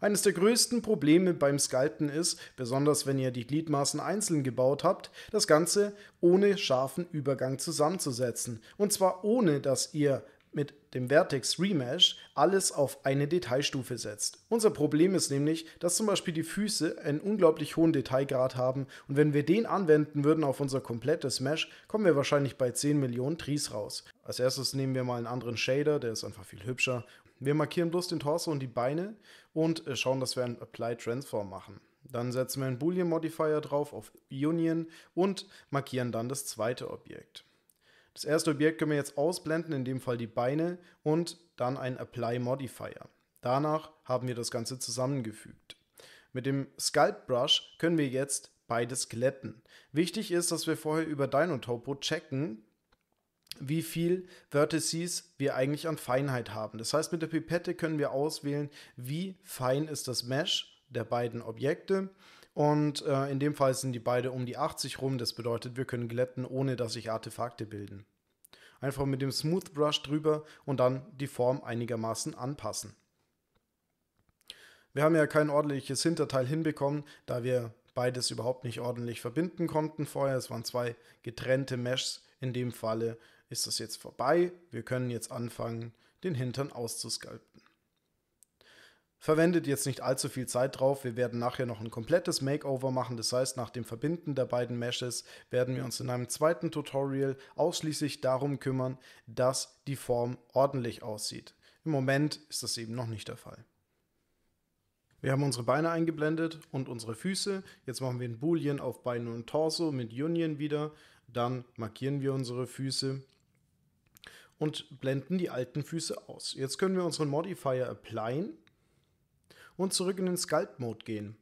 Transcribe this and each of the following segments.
Eines der größten Probleme beim Sculpten ist, besonders wenn ihr die Gliedmaßen einzeln gebaut habt, das Ganze ohne scharfen Übergang zusammenzusetzen. Und zwar ohne, dass ihr mit dem Vertex Remesh alles auf eine Detailstufe setzt. Unser Problem ist nämlich, dass zum Beispiel die Füße einen unglaublich hohen Detailgrad haben und wenn wir den anwenden würden auf unser komplettes Mesh, kommen wir wahrscheinlich bei 10 Millionen Trees raus. Als erstes nehmen wir mal einen anderen Shader, der ist einfach viel hübscher wir markieren bloß den Torso und die Beine und äh, schauen, dass wir ein Apply Transform machen. Dann setzen wir einen Boolean Modifier drauf auf Union und markieren dann das zweite Objekt. Das erste Objekt können wir jetzt ausblenden, in dem Fall die Beine und dann ein Apply Modifier. Danach haben wir das Ganze zusammengefügt. Mit dem Sculpt Brush können wir jetzt beides glätten. Wichtig ist, dass wir vorher über Dino-Topo checken, wie viel Vertices wir eigentlich an Feinheit haben. Das heißt, mit der Pipette können wir auswählen, wie fein ist das Mesh der beiden Objekte. Und äh, in dem Fall sind die beide um die 80 rum. Das bedeutet, wir können glätten, ohne dass sich Artefakte bilden. Einfach mit dem Smooth Brush drüber und dann die Form einigermaßen anpassen. Wir haben ja kein ordentliches Hinterteil hinbekommen, da wir beides überhaupt nicht ordentlich verbinden konnten vorher. Es waren zwei getrennte Meshs in dem Falle ist das jetzt vorbei, wir können jetzt anfangen, den Hintern auszusculpten. Verwendet jetzt nicht allzu viel Zeit drauf, wir werden nachher noch ein komplettes Makeover machen, das heißt nach dem Verbinden der beiden Meshes werden wir uns in einem zweiten Tutorial ausschließlich darum kümmern, dass die Form ordentlich aussieht. Im Moment ist das eben noch nicht der Fall. Wir haben unsere Beine eingeblendet und unsere Füße. Jetzt machen wir ein Boolean auf Beine und Torso mit Union wieder. Dann markieren wir unsere Füße und blenden die alten Füße aus. Jetzt können wir unseren Modifier applyen und zurück in den Sculpt Mode gehen.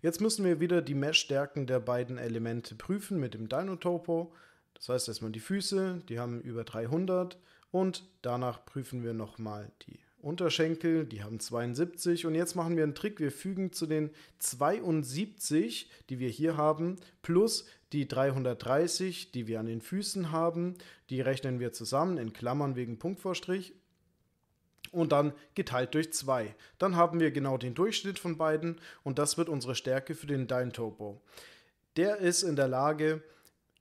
Jetzt müssen wir wieder die Mesh-Stärken der beiden Elemente prüfen mit dem Dynotopo. Das heißt erstmal die Füße, die haben über 300 und danach prüfen wir nochmal die Unterschenkel, die haben 72. Und jetzt machen wir einen Trick. Wir fügen zu den 72, die wir hier haben, plus die 330, die wir an den Füßen haben, die rechnen wir zusammen in Klammern wegen Punktvorstrich und dann geteilt durch 2. Dann haben wir genau den Durchschnitt von beiden und das wird unsere Stärke für den Dine Topo. Der ist in der Lage,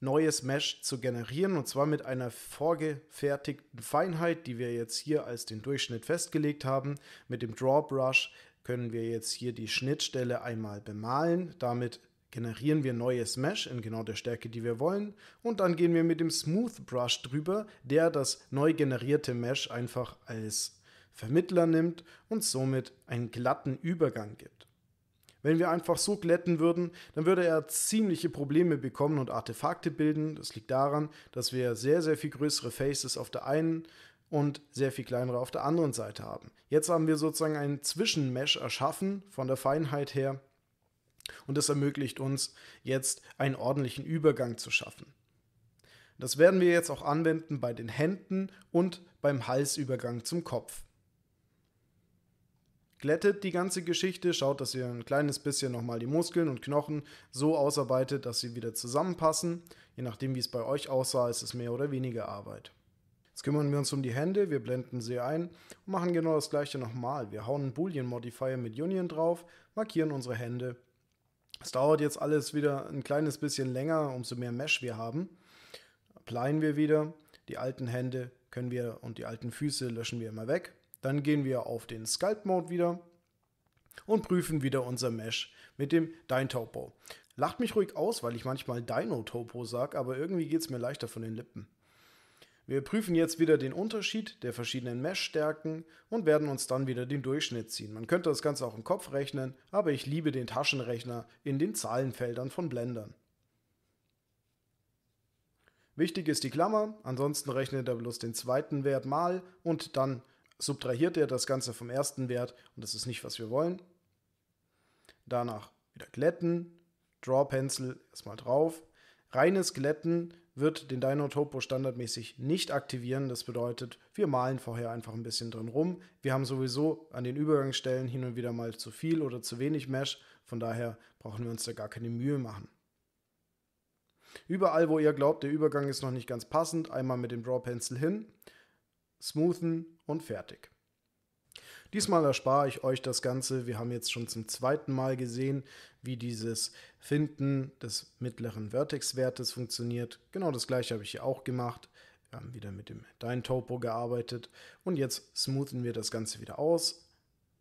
neues Mesh zu generieren und zwar mit einer vorgefertigten Feinheit, die wir jetzt hier als den Durchschnitt festgelegt haben. Mit dem Draw Brush können wir jetzt hier die Schnittstelle einmal bemalen. Damit generieren wir neues Mesh in genau der Stärke, die wir wollen. Und dann gehen wir mit dem Smooth Brush drüber, der das neu generierte Mesh einfach als Vermittler nimmt und somit einen glatten Übergang gibt. Wenn wir einfach so glätten würden, dann würde er ziemliche Probleme bekommen und Artefakte bilden. Das liegt daran, dass wir sehr, sehr viel größere Faces auf der einen und sehr viel kleinere auf der anderen Seite haben. Jetzt haben wir sozusagen ein Zwischenmesh erschaffen von der Feinheit her und das ermöglicht uns jetzt einen ordentlichen Übergang zu schaffen. Das werden wir jetzt auch anwenden bei den Händen und beim Halsübergang zum Kopf. Glättet die ganze Geschichte, schaut, dass ihr ein kleines bisschen nochmal die Muskeln und Knochen so ausarbeitet, dass sie wieder zusammenpassen. Je nachdem, wie es bei euch aussah, ist es mehr oder weniger Arbeit. Jetzt kümmern wir uns um die Hände, wir blenden sie ein und machen genau das gleiche nochmal. Wir hauen einen Boolean Modifier mit Union drauf, markieren unsere Hände. Es dauert jetzt alles wieder ein kleines bisschen länger, umso mehr Mesh wir haben. Applyen wir wieder, die alten Hände können wir und die alten Füße löschen wir immer weg. Dann gehen wir auf den Sculpt Mode wieder und prüfen wieder unser Mesh mit dem Dyntopo. Lacht mich ruhig aus, weil ich manchmal Dino-Topo sage, aber irgendwie geht es mir leichter von den Lippen. Wir prüfen jetzt wieder den Unterschied der verschiedenen Mesh-Stärken und werden uns dann wieder den Durchschnitt ziehen. Man könnte das Ganze auch im Kopf rechnen, aber ich liebe den Taschenrechner in den Zahlenfeldern von Blendern. Wichtig ist die Klammer, ansonsten rechnet er bloß den zweiten Wert mal und dann subtrahiert er das Ganze vom ersten Wert und das ist nicht, was wir wollen. Danach wieder glätten, Draw Pencil erstmal drauf. Reines Glätten wird den Dino Topo standardmäßig nicht aktivieren. Das bedeutet, wir malen vorher einfach ein bisschen drin rum. Wir haben sowieso an den Übergangsstellen hin und wieder mal zu viel oder zu wenig Mesh. Von daher brauchen wir uns da gar keine Mühe machen. Überall, wo ihr glaubt, der Übergang ist noch nicht ganz passend, einmal mit dem Draw Pencil hin smoothen und fertig. Diesmal erspare ich euch das Ganze. Wir haben jetzt schon zum zweiten Mal gesehen, wie dieses Finden des mittleren Vertex-Wertes funktioniert. Genau das gleiche habe ich hier auch gemacht. Wir haben wieder mit dem Dein topo gearbeitet und jetzt smoothen wir das Ganze wieder aus.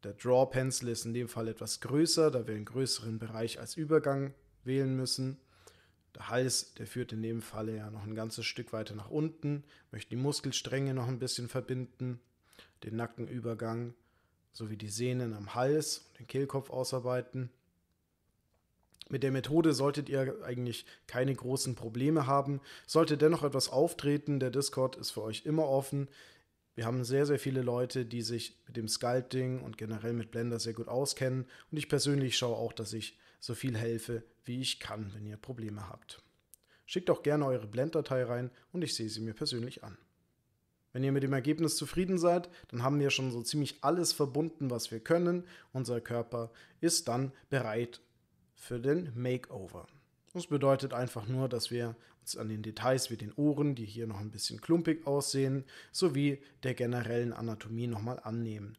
Der Draw-Pencil ist in dem Fall etwas größer, da wir einen größeren Bereich als Übergang wählen müssen. Der Hals, der führt in dem Falle ja noch ein ganzes Stück weiter nach unten, möchte die Muskelstränge noch ein bisschen verbinden, den Nackenübergang sowie die Sehnen am Hals und den Kehlkopf ausarbeiten. Mit der Methode solltet ihr eigentlich keine großen Probleme haben. Sollte dennoch etwas auftreten, der Discord ist für euch immer offen. Wir haben sehr, sehr viele Leute, die sich mit dem Sculpting und generell mit Blender sehr gut auskennen. Und ich persönlich schaue auch, dass ich so viel helfe, wie ich kann, wenn ihr Probleme habt. Schickt auch gerne eure Blenddatei rein und ich sehe sie mir persönlich an. Wenn ihr mit dem Ergebnis zufrieden seid, dann haben wir schon so ziemlich alles verbunden, was wir können. Unser Körper ist dann bereit für den Makeover. Das bedeutet einfach nur, dass wir uns an den Details wie den Ohren, die hier noch ein bisschen klumpig aussehen, sowie der generellen Anatomie nochmal annehmen.